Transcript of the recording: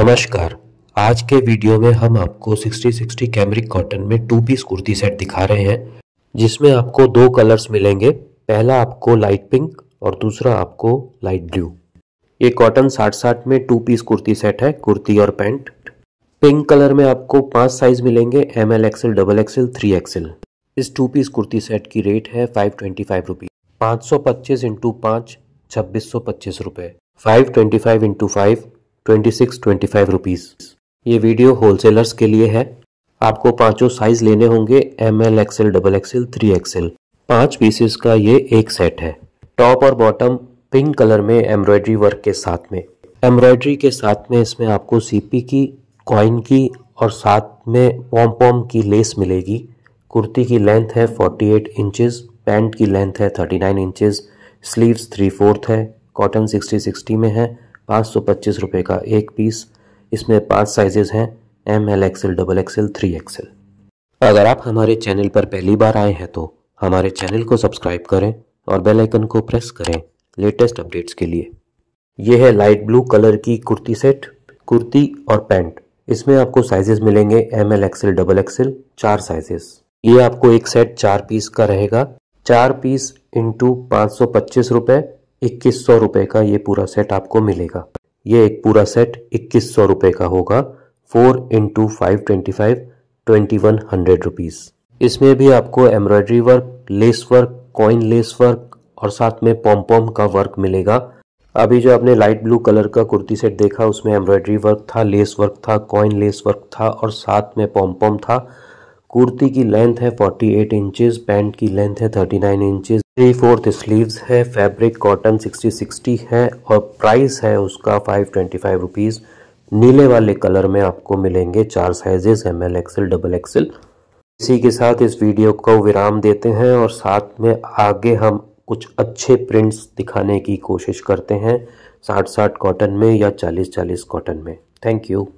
नमस्कार आज के वीडियो में हम आपको 6060 कैमरिक कॉटन में टू पीस कुर्ती सेट दिखा रहे हैं जिसमें आपको दो कलर्स मिलेंगे पहला आपको लाइट पिंक और दूसरा आपको लाइट ब्लू ये कॉटन साठ साठ में टू पीस कुर्ती सेट है कुर्ती और पैंट पिंक कलर में आपको पांच साइज मिलेंगे M L XL double XL three XL इस टू पीस कुर्ती सेट की रेट है फाइव ट्वेंटी फाइव रुपीज़ पाँच सौ पच्चीस इंटू पाँच छब्बीस सौ पच्चीस रुपये five twenty five into five twenty six twenty five rupees ये वीडियो होलसेलर्स के लिए है आपको पांचों साइज लेने होंगे M L XL double XL three XL पांच पीसेस का ये एक सेट है टॉप और बॉटम पिंक कलर में एम्ब्रॉयडरी वर्क के साथ में एम्ब्रॉयडरी के साथ में इसमें आपको सीपी की कॉइन की और साथ में पॉम पॉम की लेस मिलेगी कुर्ती की लेंथ है 48 इंचज पैंट की लेंथ है 39 इंचज स्लीव्स थ्री फोर्थ है कॉटन 60 60 में है पाँच सौ पच्चीस रुपये का एक पीस इसमें पांच साइजेस हैं M L XL double XL three XL अगर आप हमारे चैनल पर पहली बार आए हैं तो हमारे चैनल को सब्सक्राइब करें और बेल आइकन को प्रेस करें लेटेस्ट अपडेट्स के लिए यह है लाइट ब्लू कलर की कुर्ती सेट कुर्ती और पैंट इसमें आपको साइजेस मिलेंगे M L XL double XL चार साइजेस ये आपको एक सेट चार पीस का रहेगा चार पीस इंटू पाँच सौ पच्चीस रुपये इक्कीस सौ रुपए का ये पूरा सेट आपको मिलेगा ये एक पूरा सेट इक्कीस सौ का होगा four into five twenty five twenty one hundred rupees इसमें भी आपको embroidery work lace work coin lace work और साथ में पॉम्पॉम का वर्क मिलेगा अभी जो आपने लाइट ब्लू कलर का कुर्ती सेट देखा उसमें एम्ब्रॉयडरी वर्क था लेस वर्क था कॉइन लेस वर्क था और साथ में पॉम्पॉम था कुर्ती की लेंथ है 48 एट इंचज पैंट की लेंथ है 39 nine inches three fourth sleeve है फैब्रिक कॉटन 60 60 है और प्राइस है उसका फाइव ट्वेंटी फाइव रुपीज़ नीले वाले कलर में आपको मिलेंगे चार sizes M L XL double XL इसी के साथ इस वीडियो को विराम देते हैं और साथ में आगे हम कुछ अच्छे प्रिंट्स दिखाने की कोशिश करते हैं साठ साठ कॉटन में या चालीस चालीस कॉटन में थैंक यू